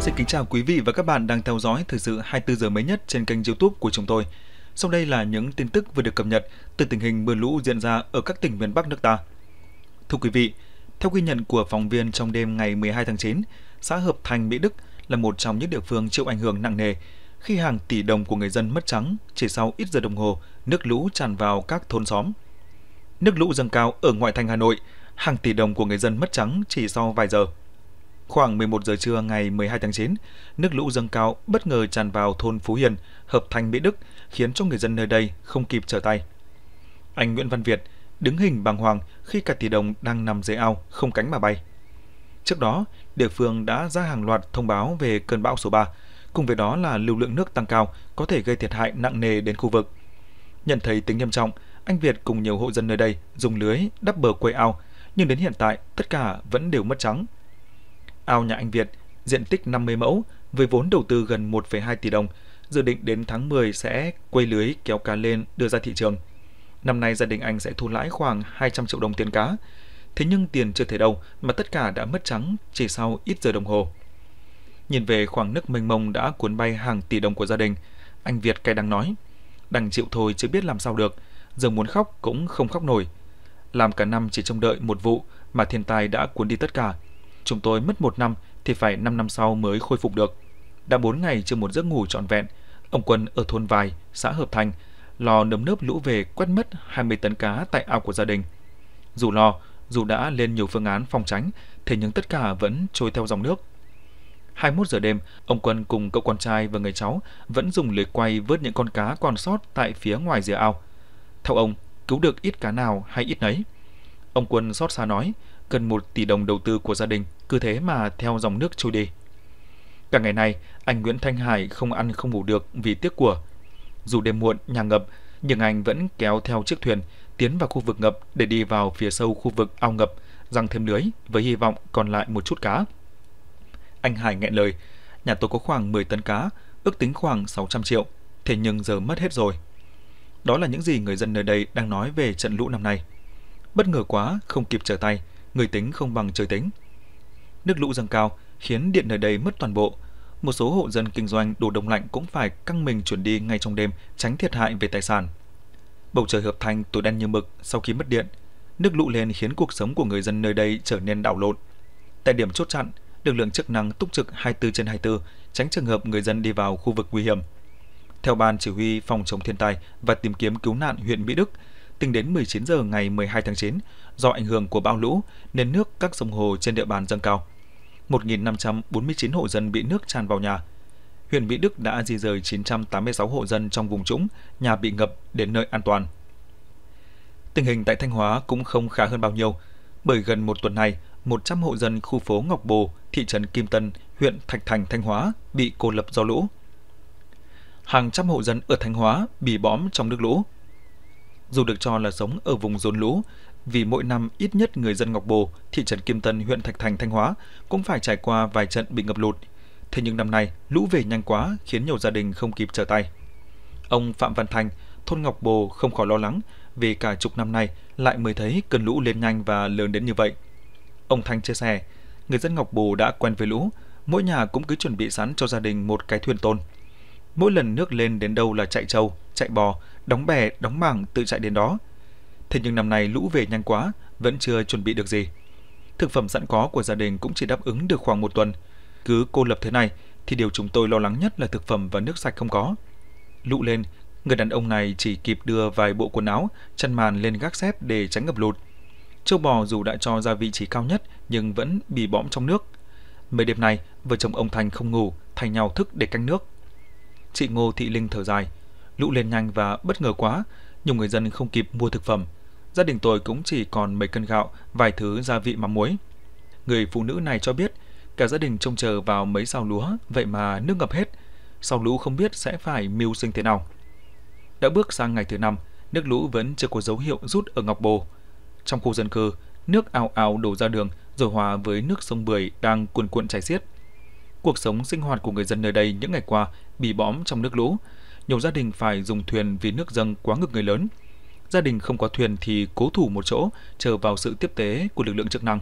Xin kính chào quý vị và các bạn đang theo dõi thời sự 24 giờ mới nhất trên kênh YouTube của chúng tôi. Sau đây là những tin tức vừa được cập nhật từ tình hình mưa lũ diễn ra ở các tỉnh miền Bắc nước ta. Thưa quý vị, theo ghi nhận của phóng viên trong đêm ngày 12 tháng 9, xã Hợp Thành, Mỹ Đức là một trong những địa phương chịu ảnh hưởng nặng nề khi hàng tỷ đồng của người dân mất trắng chỉ sau ít giờ đồng hồ nước lũ tràn vào các thôn xóm. Nước lũ dâng cao ở ngoại thành Hà Nội, hàng tỷ đồng của người dân mất trắng chỉ sau vài giờ. Khoảng 11 giờ trưa ngày 12 tháng 9, nước lũ dâng cao bất ngờ tràn vào thôn Phú Hiền, hợp thành Mỹ Đức, khiến cho người dân nơi đây không kịp trở tay. Anh Nguyễn Văn Việt đứng hình bàng hoàng khi cả tỷ đồng đang nằm dưới ao không cánh mà bay. Trước đó, địa phương đã ra hàng loạt thông báo về cơn bão số 3, cùng với đó là lưu lượng nước tăng cao có thể gây thiệt hại nặng nề đến khu vực. Nhận thấy tính nghiêm trọng, anh Việt cùng nhiều hộ dân nơi đây dùng lưới đắp bờ quây ao, nhưng đến hiện tại tất cả vẫn đều mất trắng – Ao nhà anh Việt, diện tích 50 mẫu, với vốn đầu tư gần 1,2 tỷ đồng, dự định đến tháng 10 sẽ quây lưới kéo cá lên đưa ra thị trường. Năm nay gia đình anh sẽ thu lãi khoảng 200 triệu đồng tiền cá. Thế nhưng tiền chưa thể đâu mà tất cả đã mất trắng chỉ sau ít giờ đồng hồ. Nhìn về khoảng nước mênh mông đã cuốn bay hàng tỷ đồng của gia đình, anh Việt cay đắng nói, đành chịu thôi chứ biết làm sao được, giờ muốn khóc cũng không khóc nổi. Làm cả năm chỉ trông đợi một vụ mà thiên tai đã cuốn đi tất cả, Chúng tôi mất một năm thì phải 5 năm sau mới khôi phục được. Đã 4 ngày chưa một giấc ngủ trọn vẹn, ông Quân ở thôn Vài, xã Hợp Thành, lo nấm nớp lũ về quét mất 20 tấn cá tại ao của gia đình. Dù lo dù đã lên nhiều phương án phòng tránh, thế nhưng tất cả vẫn trôi theo dòng nước. 21 giờ đêm, ông Quân cùng cậu con trai và người cháu vẫn dùng lưới quay vớt những con cá còn sót tại phía ngoài rìa ao. Theo ông, cứu được ít cá nào hay ít nấy. Ông Quân xót xa nói, gần 1 tỷ đồng đầu tư của gia đình cứ thế mà theo dòng nước trôi đi. Cả ngày nay, anh Nguyễn Thanh Hải không ăn không ngủ được vì tiếc của. Dù đêm muộn, nhà ngập, nhưng anh vẫn kéo theo chiếc thuyền tiến vào khu vực ngập để đi vào phía sâu khu vực ao ngập, răng thêm lưới với hy vọng còn lại một chút cá. Anh Hải nghẹn lời, nhà tôi có khoảng 10 tấn cá, ước tính khoảng 600 triệu, thế nhưng giờ mất hết rồi. Đó là những gì người dân nơi đây đang nói về trận lũ năm nay. Bất ngờ quá, không kịp trở tay, người tính không bằng trời tính. Nước lũ dâng cao khiến điện nơi đây mất toàn bộ. Một số hộ dân kinh doanh đồ đông lạnh cũng phải căng mình chuyển đi ngay trong đêm tránh thiệt hại về tài sản. Bầu trời hợp thành tối đen như mực sau khi mất điện. Nước lũ lên khiến cuộc sống của người dân nơi đây trở nên đảo lộn. Tại điểm chốt chặn, lực lượng chức năng túc trực 24 trên 24 tránh trường hợp người dân đi vào khu vực nguy hiểm. Theo Ban Chỉ huy Phòng chống thiên tai và tìm kiếm cứu nạn huyện Mỹ Đức, tính đến 19 giờ ngày 12 tháng 9, do ảnh hưởng của bão lũ nên nước các sông hồ trên địa bàn dâng cao. 1.549 hộ dân bị nước tràn vào nhà. Huyện Mỹ Đức đã di rời 986 hộ dân trong vùng trũng, nhà bị ngập đến nơi an toàn. Tình hình tại Thanh Hóa cũng không khá hơn bao nhiêu, bởi gần một tuần nay, 100 hộ dân khu phố Ngọc Bồ, thị trấn Kim Tân, huyện Thạch Thành, Thanh Hóa bị cô lập do lũ. Hàng trăm hộ dân ở Thanh Hóa bị bõm trong nước lũ, dù được cho là sống ở vùng rốn lũ, vì mỗi năm ít nhất người dân Ngọc Bồ, thị trấn Kim Tân, huyện Thạch Thành, Thanh Hóa cũng phải trải qua vài trận bị ngập lụt. Thế nhưng năm nay, lũ về nhanh quá khiến nhiều gia đình không kịp trở tay. Ông Phạm Văn Thành, thôn Ngọc Bồ không khỏi lo lắng vì cả chục năm nay lại mới thấy cơn lũ lên nhanh và lớn đến như vậy. Ông Thanh chia sẻ, người dân Ngọc Bồ đã quen với lũ, mỗi nhà cũng cứ chuẩn bị sẵn cho gia đình một cái thuyền tôn. Mỗi lần nước lên đến đâu là chạy trâu, chạy bò, đóng bè, đóng mảng tự chạy đến đó. Thế nhưng năm nay lũ về nhanh quá, vẫn chưa chuẩn bị được gì. Thực phẩm sẵn có của gia đình cũng chỉ đáp ứng được khoảng một tuần. Cứ cô lập thế này thì điều chúng tôi lo lắng nhất là thực phẩm và nước sạch không có. Lũ lên, người đàn ông này chỉ kịp đưa vài bộ quần áo, chăn màn lên gác xếp để tránh ngập lụt. Châu bò dù đã cho ra vị trí cao nhất nhưng vẫn bị bõm trong nước. Mấy đêm nay, vợ chồng ông Thành không ngủ, thay nhau thức để canh nước. Chị Ngô Thị Linh thở dài, Lũ lên nhanh và bất ngờ quá, nhiều người dân không kịp mua thực phẩm. Gia đình tôi cũng chỉ còn mấy cân gạo, vài thứ gia vị mắm muối. Người phụ nữ này cho biết, cả gia đình trông chờ vào mấy sao lúa, vậy mà nước ngập hết. Sau lũ không biết sẽ phải mưu sinh thế nào. Đã bước sang ngày thứ năm, nước lũ vẫn chưa có dấu hiệu rút ở Ngọc Bồ. Trong khu dân cư, nước ao ao đổ ra đường rồi hòa với nước sông Bưởi đang cuồn cuộn chảy xiết. Cuộc sống sinh hoạt của người dân nơi đây những ngày qua bị bõm trong nước lũ, nhiều gia đình phải dùng thuyền vì nước dâng quá ngực người lớn. Gia đình không có thuyền thì cố thủ một chỗ, chờ vào sự tiếp tế của lực lượng chức năng.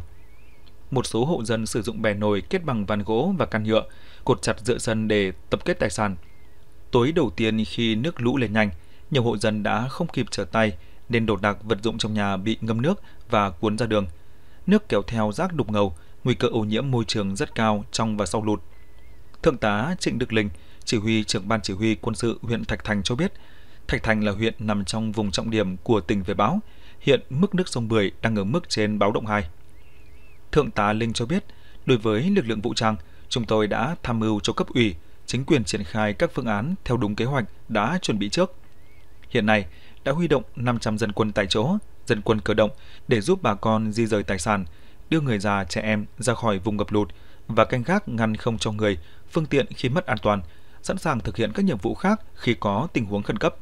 Một số hộ dân sử dụng bè nồi kết bằng ván gỗ và can nhựa, cột chặt dựa sân để tập kết tài sản. Tối đầu tiên khi nước lũ lên nhanh, nhiều hộ dân đã không kịp trở tay nên đồ đạc vật dụng trong nhà bị ngâm nước và cuốn ra đường. Nước kéo theo rác đục ngầu, nguy cơ ô nhiễm môi trường rất cao trong và sau lụt. Thượng tá Trịnh Đức Linh, chỉ huy trưởng ban chỉ huy quân sự huyện Thạch Thành cho biết, Thạch Thành là huyện nằm trong vùng trọng điểm của tỉnh về báo. Hiện mức nước sông Bưởi đang ở mức trên báo động 2. Thượng tá Linh cho biết, đối với lực lượng vũ trang, chúng tôi đã tham mưu cho cấp ủy, chính quyền triển khai các phương án theo đúng kế hoạch đã chuẩn bị trước. Hiện nay, đã huy động 500 dân quân tại chỗ, dân quân cơ động để giúp bà con di rời tài sản, đưa người già, trẻ em ra khỏi vùng ngập lụt và canh gác ngăn không cho người, phương tiện khi mất an toàn, sẵn sàng thực hiện các nhiệm vụ khác khi có tình huống khẩn cấp.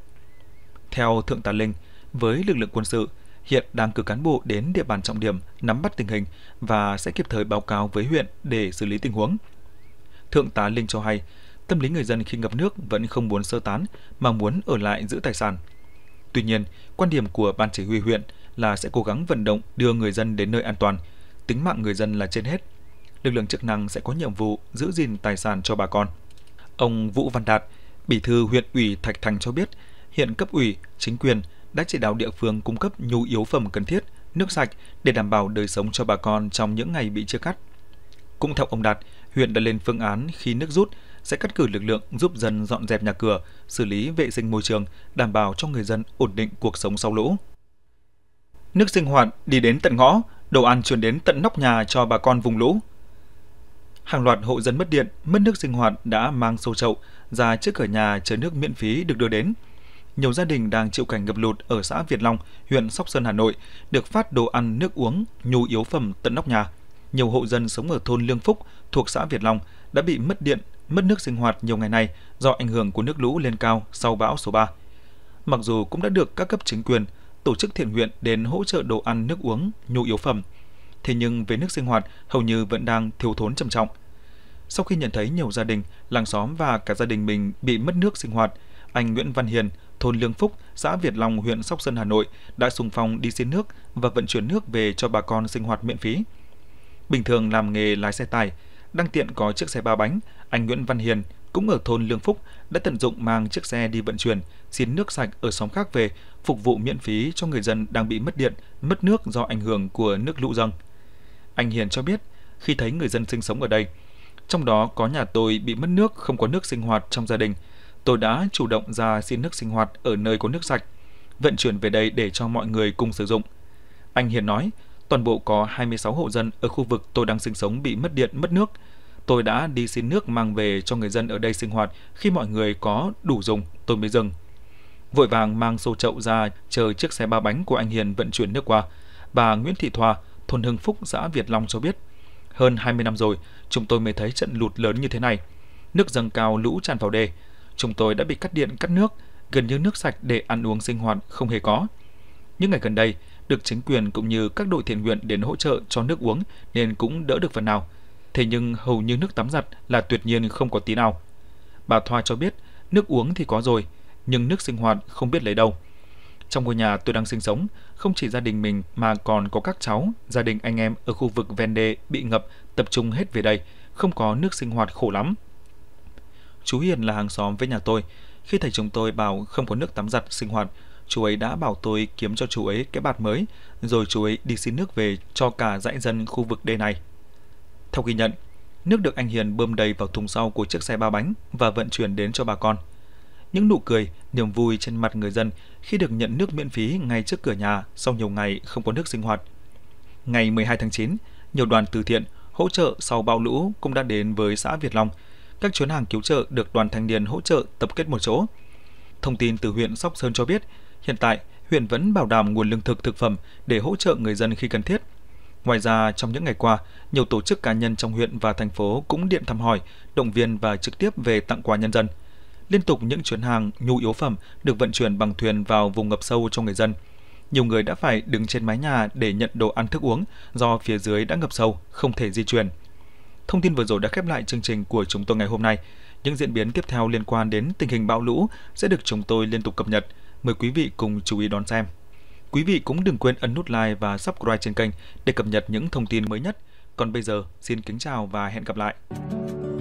Theo Thượng tá Linh, với lực lượng quân sự, hiện đang cử cán bộ đến địa bàn trọng điểm nắm bắt tình hình và sẽ kịp thời báo cáo với huyện để xử lý tình huống. Thượng tá Linh cho hay, tâm lý người dân khi ngập nước vẫn không muốn sơ tán mà muốn ở lại giữ tài sản. Tuy nhiên, quan điểm của ban chỉ huy huyện là sẽ cố gắng vận động đưa người dân đến nơi an toàn, tính mạng người dân là trên hết. Lực lượng chức năng sẽ có nhiệm vụ giữ gìn tài sản cho bà con. Ông Vũ Văn Đạt, Bí thư huyện ủy Thạch Thành cho biết, hiện cấp ủy, chính quyền đã chỉ đạo địa phương cung cấp nhu yếu phẩm cần thiết, nước sạch để đảm bảo đời sống cho bà con trong những ngày bị chia cắt. Cũng theo ông Đạt, huyện đã lên phương án khi nước rút sẽ cắt cử lực lượng giúp dân dọn dẹp nhà cửa, xử lý vệ sinh môi trường, đảm bảo cho người dân ổn định cuộc sống sau lũ. Nước sinh hoạt đi đến tận ngõ, đồ ăn truyền đến tận nóc nhà cho bà con vùng lũ – hàng loạt hộ dân mất điện, mất nước sinh hoạt đã mang xô chậu ra trước cửa nhà chờ nước miễn phí được đưa đến. Nhiều gia đình đang chịu cảnh ngập lụt ở xã Việt Long, huyện Sóc Sơn, Hà Nội được phát đồ ăn, nước uống, nhu yếu phẩm tận nóc nhà. Nhiều hộ dân sống ở thôn Lương Phúc thuộc xã Việt Long đã bị mất điện, mất nước sinh hoạt nhiều ngày nay do ảnh hưởng của nước lũ lên cao sau bão số 3. Mặc dù cũng đã được các cấp chính quyền, tổ chức thiện nguyện đến hỗ trợ đồ ăn, nước uống, nhu yếu phẩm – thế nhưng về nước sinh hoạt hầu như vẫn đang thiếu thốn trầm trọng. Sau khi nhận thấy nhiều gia đình, làng xóm và cả gia đình mình bị mất nước sinh hoạt, anh Nguyễn Văn Hiền, thôn Lương Phúc, xã Việt Long, huyện Sóc Sơn, Hà Nội đã sùng phong đi xin nước và vận chuyển nước về cho bà con sinh hoạt miễn phí. Bình thường làm nghề lái xe tải, đang tiện có chiếc xe ba bánh, anh Nguyễn Văn Hiền cũng ở thôn Lương Phúc đã tận dụng mang chiếc xe đi vận chuyển, xin nước sạch ở xóm khác về, phục vụ miễn phí cho người dân đang bị mất điện, mất nước do ảnh hưởng của nước lũ dâng anh Hiền cho biết khi thấy người dân sinh sống ở đây. Trong đó có nhà tôi bị mất nước, không có nước sinh hoạt trong gia đình. Tôi đã chủ động ra xin nước sinh hoạt ở nơi có nước sạch, vận chuyển về đây để cho mọi người cùng sử dụng. Anh Hiền nói, toàn bộ có 26 hộ dân ở khu vực tôi đang sinh sống bị mất điện, mất nước. Tôi đã đi xin nước mang về cho người dân ở đây sinh hoạt, khi mọi người có đủ dùng, tôi mới dừng. Vội vàng mang xô chậu ra chờ chiếc xe ba bánh của anh Hiền vận chuyển nước qua. Bà Nguyễn Thị Thoa, thôn Hưng Phúc, xã Việt Long cho biết, hơn 20 năm rồi, chúng tôi mới thấy trận lụt lớn như thế này. Nước dâng cao lũ tràn vào đê. chúng tôi đã bị cắt điện cắt nước, gần như nước sạch để ăn uống sinh hoạt không hề có. Những ngày gần đây, được chính quyền cũng như các đội thiện nguyện đến hỗ trợ cho nước uống nên cũng đỡ được phần nào. Thế nhưng hầu như nước tắm giặt là tuyệt nhiên không có tí nào. Bà Thoa cho biết, nước uống thì có rồi, nhưng nước sinh hoạt không biết lấy đâu. Trong ngôi nhà tôi đang sinh sống, không chỉ gia đình mình mà còn có các cháu, gia đình anh em ở khu vực ven đê bị ngập tập trung hết về đây, không có nước sinh hoạt khổ lắm. Chú Hiền là hàng xóm với nhà tôi. Khi thầy chồng tôi bảo không có nước tắm giặt sinh hoạt, chú ấy đã bảo tôi kiếm cho chú ấy cái bạt mới, rồi chú ấy đi xin nước về cho cả dãy dân khu vực đê này. Theo ghi nhận, nước được anh Hiền bơm đầy vào thùng sau của chiếc xe ba bánh và vận chuyển đến cho bà con – những nụ cười, niềm vui trên mặt người dân khi được nhận nước miễn phí ngay trước cửa nhà sau nhiều ngày không có nước sinh hoạt. Ngày 12 tháng 9, nhiều đoàn từ thiện hỗ trợ sau bão lũ cũng đã đến với xã Việt Long. Các chuyến hàng cứu trợ được đoàn thanh niên hỗ trợ tập kết một chỗ. Thông tin từ huyện Sóc Sơn cho biết, hiện tại huyện vẫn bảo đảm nguồn lương thực thực phẩm để hỗ trợ người dân khi cần thiết. Ngoài ra, trong những ngày qua, nhiều tổ chức cá nhân trong huyện và thành phố cũng điện thăm hỏi, động viên và trực tiếp về tặng quà nhân dân – Liên tục những chuyến hàng nhu yếu phẩm được vận chuyển bằng thuyền vào vùng ngập sâu cho người dân. Nhiều người đã phải đứng trên mái nhà để nhận đồ ăn thức uống do phía dưới đã ngập sâu, không thể di chuyển. Thông tin vừa rồi đã khép lại chương trình của chúng tôi ngày hôm nay. Những diễn biến tiếp theo liên quan đến tình hình bão lũ sẽ được chúng tôi liên tục cập nhật. Mời quý vị cùng chú ý đón xem. Quý vị cũng đừng quên ấn nút like và subscribe trên kênh để cập nhật những thông tin mới nhất. Còn bây giờ, xin kính chào và hẹn gặp lại.